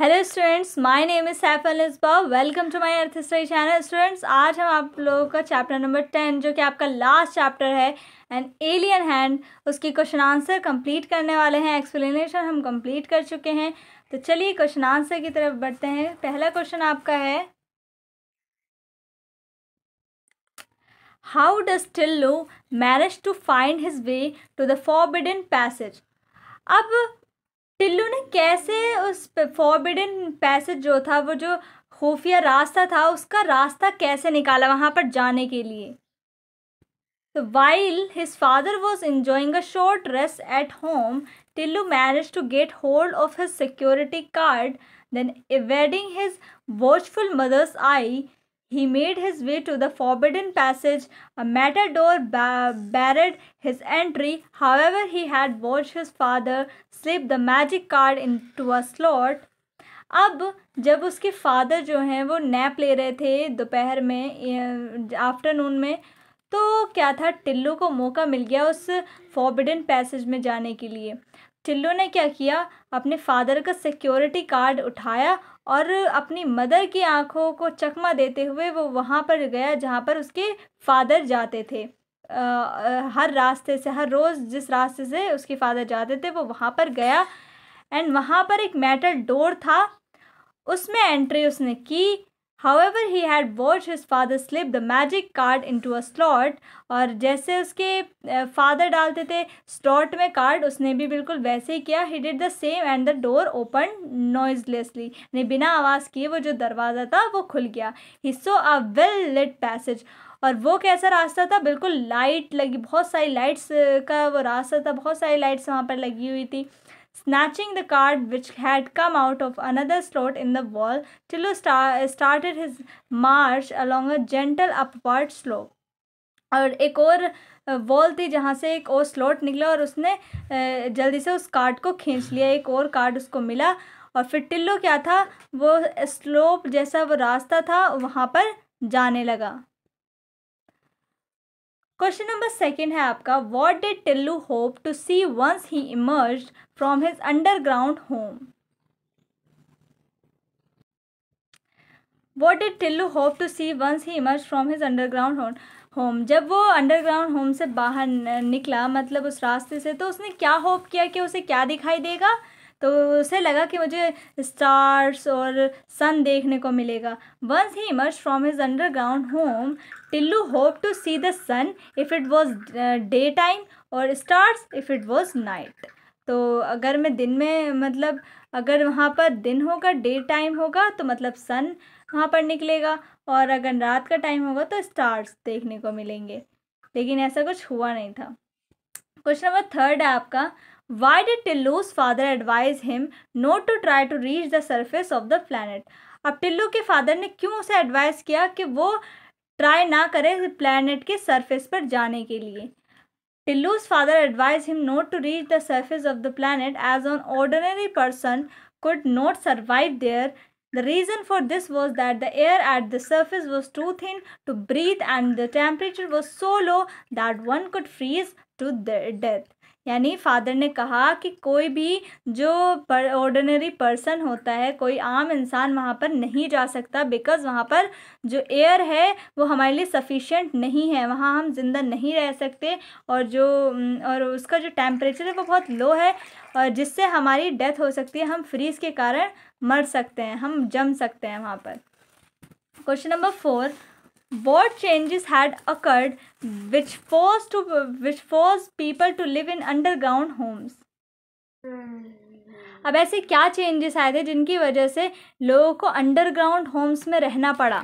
Hello students my name is सैफल इसबा welcome to my earth history channel students आज हम आप लोगों का चैप्टर नंबर टेन जो कि आपका लास्ट चैप्टर है एन एलियन हैंड उसकी क्वेश्चन आंसर कंप्लीट करने वाले हैं एक्सप्लेनेशन हम कंप्लीट कर चुके हैं तो चलिए क्वेश्चन आंसर की तरफ बढ़ते हैं पहला क्वेश्चन आपका है how does Tilloo manage to find his way to the forbidden passage अब टिल्लू ने कैसे उस फॉरबिडन पैसेज जो था वो जो खुफिया रास्ता था उसका रास्ता कैसे निकाला वहाँ पर जाने के लिए तो while his father was enjoying a short rest at home Tilloo manage to get hold of his security card then evading his watchful mother's eye he made his way to the forbidden passage. A matador ba barred his entry. However, he had watched his father slip the magic card into a slot. अब जब उसके father जो हैं वो nap ले रहे थे दोपहर में आफ्टरनून में तो क्या था टिल्लू को मौका मिल गया उस फॉरबिडन पैसेज में जाने के लिए टिल्लू ने क्या किया अपने फादर का सिक्योरिटी कार्ड उठाया और अपनी मदर की आंखों को चकमा देते हुए वो वहाँ पर गया जहाँ पर उसके फादर जाते थे आ, हर रास्ते से हर रोज़ जिस रास्ते से उसके फादर जाते थे वो वहाँ पर गया एंड वहाँ पर एक मेटल डोर था उसमें एंट्री उसने की However, he had watched his father slip the magic card into a slot और जैसे उसके फादर डालते थे स्लॉट में कार्ड उसने भी बिल्कुल वैसे ही किया he did the same and the door open noiselessly यानी बिना आवाज़ किए वो जो दरवाज़ा था वो खुल गया he saw a well lit passage और वो कैसा रास्ता था बिल्कुल लाइट लगी बहुत सारी लाइट्स का वो रास्ता था बहुत सारी लाइट्स वहाँ पर लगी हुई थी snatching the card which had come out of another slot in the wall, till he star- started his march along a gentle upward slope. और एक और वॉल थी जहाँ से एक और स्लॉट निकला और उसने जल्दी से उस कार्ड को खींच लिया एक और कार्ड उसको मिला और फिर टिल्लो क्या था वो स्लोप जैसा वो रास्ता था वहाँ पर जाने लगा क्वेश्चन नंबर सेकेंड है आपका what did Tilloo hope to see once he emerge from his underground home what did Tilloo hope to see once he emerge from his underground home home जब वो अंडरग्राउंड होम से बाहर निकला मतलब उस रास्ते से तो उसने क्या होप किया कि उसे क्या दिखाई देगा तो उसे लगा कि मुझे स्टार्स और सन देखने को मिलेगा once he emerge from his underground home Tilloo hope to see the sun if it was day time और stars if it was night तो अगर मैं दिन में मतलब अगर वहाँ पर दिन होगा डे टाइम होगा तो मतलब सन वहाँ पर निकलेगा और अगर रात का टाइम होगा तो स्टार्स देखने को मिलेंगे लेकिन ऐसा कुछ हुआ नहीं था क्वेश्चन नंबर थर्ड है आपका Why did Tillu's father advise him not to try to reach the surface of the planet? अब टिल्लू के फादर ने क्यों उसे एडवाइस किया कि वो ट्राई ना करे प्लैनेट के सरफेस पर जाने के लिए Tilloo's father advise him not to reach the surface of the planet as an ordinary person could not survive there. The reason for this was that the air at the surface was too thin to breathe and the temperature was so low that one could freeze to death. यानी father ने कहा कि कोई भी जो पर ordinary person होता है कोई आम इंसान वहाँ पर नहीं जा सकता बिकॉज़ वहाँ पर जो एयर है वो हमारे लिए सफिशेंट नहीं है वहाँ हम ज़िंदा नहीं रह सकते और जो और उसका जो टेम्परेचर है वो बहुत लो है और जिससे हमारी डेथ हो सकती है हम फ्रीज के कारण मर सकते हैं हम जम सकते हैं वहाँ पर question number four what changes had occurred which forced to which forced people to live in underground homes अब ऐसे क्या चेंजेस आए थे जिनकी वजह से लोगों को अंडरग्राउंड होम्स में रहना पड़ा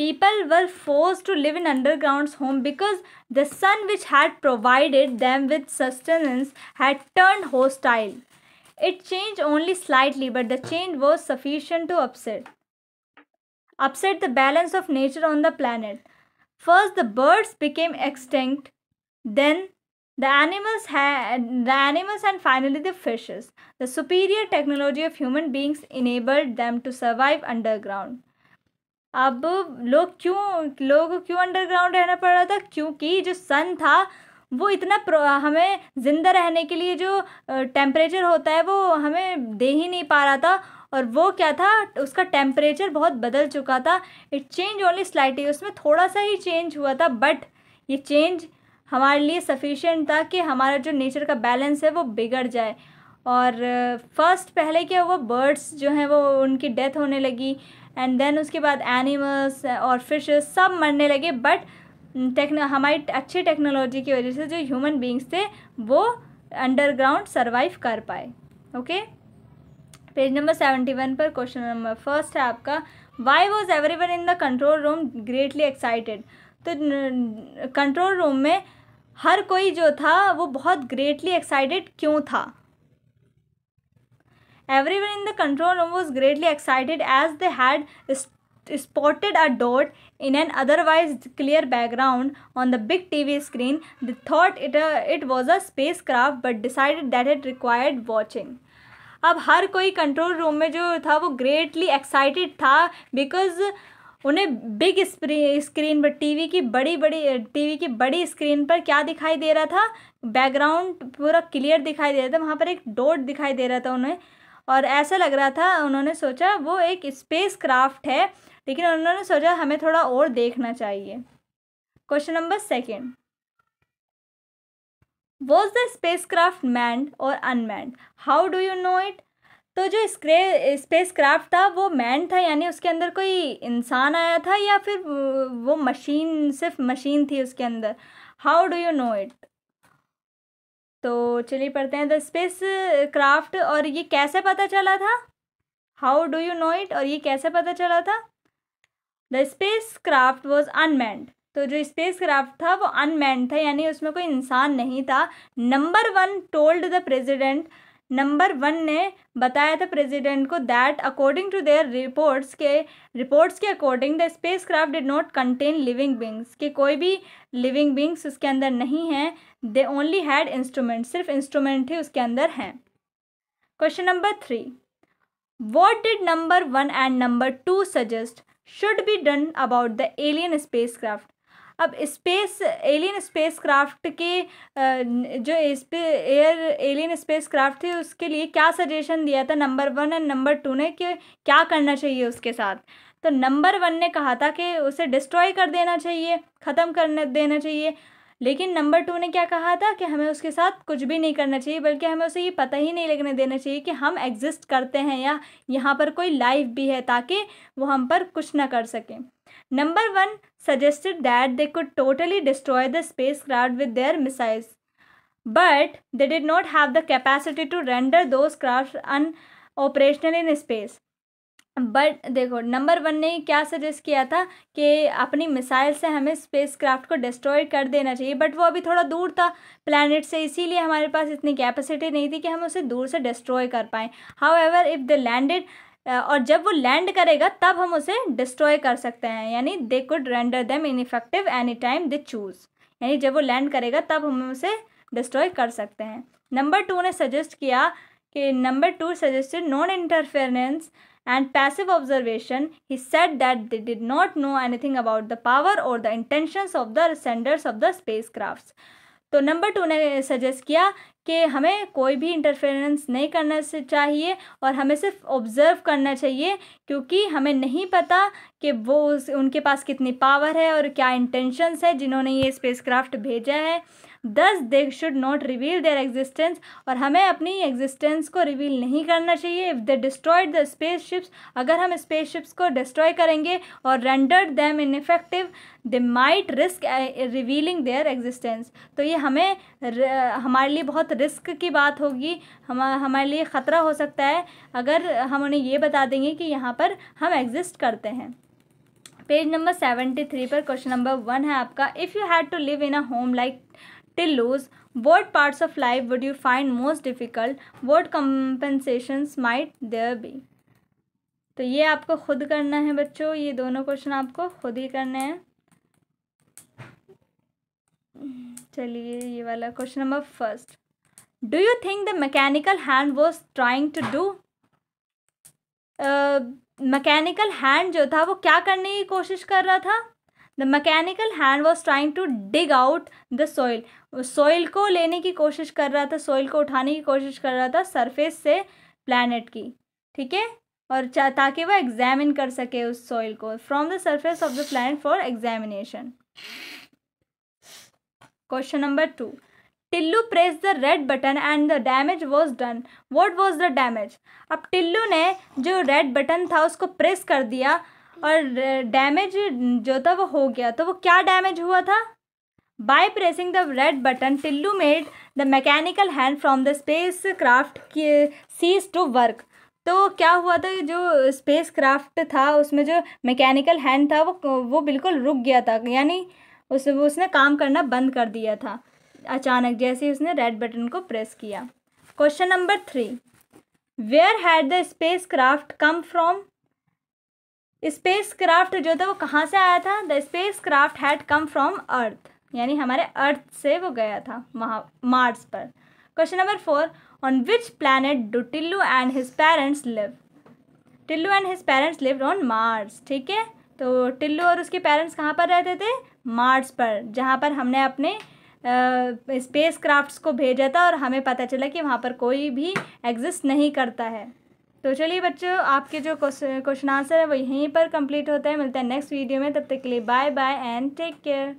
people were forced to live in underground homes because the sun which had provided them with sustenance had turned hostile it changed only slightly but the change was sufficient to upset upset the balance of nature on the planet. First, the birds became extinct, then the animals, had, the animals and finally the fishes. The superior technology of human beings enabled them to survive underground. अब लोग क्यों लोगों क्यों underground रहना पड़ रहा था क्योंकि जो सन था वो इतना हमें ज़िंदा रहने के लिए जो टेम्परेचर होता है वो हमें दे ही नहीं पा रहा था और वो क्या था उसका टेम्परेचर बहुत बदल चुका था इट चेंज ओनली स्लाइटली उसमें थोड़ा सा ही चेंज हुआ था बट ये चेंज हमारे लिए सफिशेंट था कि हमारा जो नेचर का बैलेंस है वो बिगड़ जाए और फर्स्ट पहले क्या हुआ बर्ड्स जो हैं वो उनकी डेथ होने लगी एंड देन उसके बाद एनिमल्स और फिश सब मरने लगे बट टेक्नो हमारी अच्छी टेक्नोलॉजी की वजह से जो ह्यूमन बींग्स थे वो अंडरग्राउंड सर्वाइव कर पाए ओके okay? Page number seventy one पर क्वेश्चन नंबर फर्स्ट है आपका why was every one in the control room greatly excited तो कंट्रोल रूम में हर कोई जो था वो बहुत ग्रेटली एक्साइटेड क्यों था every one in the control room was greatly excited as they had spotted a dot in an otherwise clear background on the big T V screen the thought it it was a spacecraft but decided that it required watching अब हर कोई control room में जो था वो greatly excited था because उन्हें big screen पर टीवी की बड़ी बड़ी टीवी की बड़ी स्क्रीन पर क्या दिखाई दे रहा था बैकग्राउंड पूरा क्लियर दिखाई दे रहा था वहाँ पर एक डोट दिखाई दे रहा था उन्हें और ऐसा लग रहा था उन्होंने सोचा वो एक स्पेस क्राफ्ट है लेकिन उन्होंने सोचा हमें थोड़ा और देखना चाहिए question number second was the spacecraft manned or unmanned how do you know it तो जो स्पेस क्राफ्ट था वो मैन था यानी उसके अंदर कोई इंसान आया था या फिर वो मशीन सिर्फ मशीन थी उसके अंदर how do you know it तो चलिए पढ़ते हैं द स्पेस क्राफ्ट और ये कैसे पता चला था how do you know it और ये कैसे पता चला था the spacecraft was unmanned तो जो स्पेस क्राफ्ट था वो अनमैन था यानी उसमें कोई इंसान नहीं था number one told the president number one ने बताया था प्रेसिडेंट को that according to their reports के रिपोर्ट्स के according the spacecraft did not contain living beings कि कोई भी लिविंग बींग्स उसके अंदर नहीं हैं दे ओनली हैड इंस्ट्रूमेंट सिर्फ इंस्ट्रूमेंट ही उसके अंदर हैं question number three what did number one and number two suggest should be done about the alien space craft अब स्पेस एलियन स्पेस क्राफ्ट के जो इस एयर एलियन स्पेस क्राफ्ट थे उसके लिए क्या सजेशन दिया था number one and number two ने कि क्या करना चाहिए उसके साथ तो नंबर वन ने कहा था कि उसे डिस्ट्रॉय कर देना चाहिए ख़त्म कर देना चाहिए लेकिन नंबर टू ने क्या कहा था कि हमें उसके साथ कुछ भी नहीं करना चाहिए बल्कि हमें उसे ये पता ही नहीं लगने देना चाहिए कि हम एग्जिस्ट करते हैं या यहाँ पर कोई लाइफ भी है ताकि वो हम पर कुछ ना कर सकें number one suggested that they could totally destroy the spacecraft with their missiles but they did not have the capacity to render those craft inoperational in space but देखो नंबर वन ने क्या suggest किया था कि अपनी missile से हमें spacecraft को डिस्ट्रॉय कर देना चाहिए बट वो अभी थोड़ा दूर था प्लानट से इसीलिए हमारे पास इतनी कैपेसिटी नहीं थी कि हम उसे दूर से डिस्ट्रॉय कर पाएँ however if they landed और जब वो लैंड करेगा तब हम उसे डिस्ट्रॉय कर सकते हैं यानी they could render them effective any time they choose यानी जब वो लैंड करेगा तब हम उसे डिस्ट्रॉय कर सकते हैं नंबर टू ने सजेस्ट किया कि number two suggested non interference and passive observation, he said that they did not know anything about the power or the intentions of the senders of the spacecrafts. तो number two ने suggest किया कि हमें कोई भी interference नहीं करना चाहिए और हमें सिर्फ ऑब्ज़र्व करना चाहिए क्योंकि हमें नहीं पता कि वो उस उनके पास कितनी पावर है और क्या इंटेंशंस है जिन्होंने ये स्पेसक्राफ्ट भेजा है thus they should not reveal their existence और हमें अपनी एग्जिस्टेंस को रिवील नहीं करना चाहिए if they destroyed the space ships अगर हम स्पेस शिप्स को डिस्ट्रॉय करेंगे और rendered them ineffective they might risk revealing their existence तो ये हमें हमारे लिए बहुत रिस्क की बात होगी हम हमारे लिए ख़तरा हो सकता है अगर हम उन्हें ये बता देंगे कि यहाँ पर हम एग्जिस्ट करते हैं पेज नंबर सेवेंटी थ्री पर क्वेश्चन नंबर वन है आपका if you had to live in a home like Tilloo's what parts of life would you find most difficult what compensation might there be तो ये आपको खुद करना है बच्चों ये दोनों क्वेश्चन आपको खुद ही करने हैं चलिए ये वाला question number first do you think the mechanical hand was trying to do mechanical uh, hand जो था वो क्या करने की कोशिश कर रहा था the mechanical hand was trying to dig out the soil soil को लेने की कोशिश कर रहा था सॉइल को उठाने की कोशिश कर रहा था सरफेस से प्लानट की ठीक है और ताकि वह एग्जामिन कर सके उस सॉइल को from the surface of the planet for examination question number two Tilloo press the red button and the damage was done what was the damage अब टिल्लू ने जो रेड बटन था उसको प्रेस कर दिया और डैमेज जो था वो हो गया तो वो क्या डैमेज हुआ था by pressing the red button Tilloo made the mechanical hand from the spacecraft cease to work तो क्या हुआ था जो स्पेस क्राफ्ट था उसमें जो मैकेनिकल हैंड था वो वो बिल्कुल रुक गया था यानी उस उसने काम करना बंद कर दिया था अचानक जैसे ही उसने रेड बटन को प्रेस किया question number three where had the spacecraft come from spacecraft जो था वो कहाँ से आया था the spacecraft had come from earth यानी हमारे अर्थ से वो गया था मार्स पर question number four on which planet do Tilloo and his parents live Tilloo and his parents live on Mars ठीक है तो टिल्लू और उसके पेरेंट्स कहाँ पर रहते थे मार्स पर जहाँ पर हमने अपने स्पेस क्राफ्ट्स को भेजा था और हमें पता चला कि वहाँ पर कोई भी एग्जिस्ट नहीं करता है तो चलिए बच्चों आपके जो क्वेश्चन आंसर है वो यहीं पर कंप्लीट होता है मिलता है नेक्स्ट वीडियो में तब तक के लिए bye bye and take care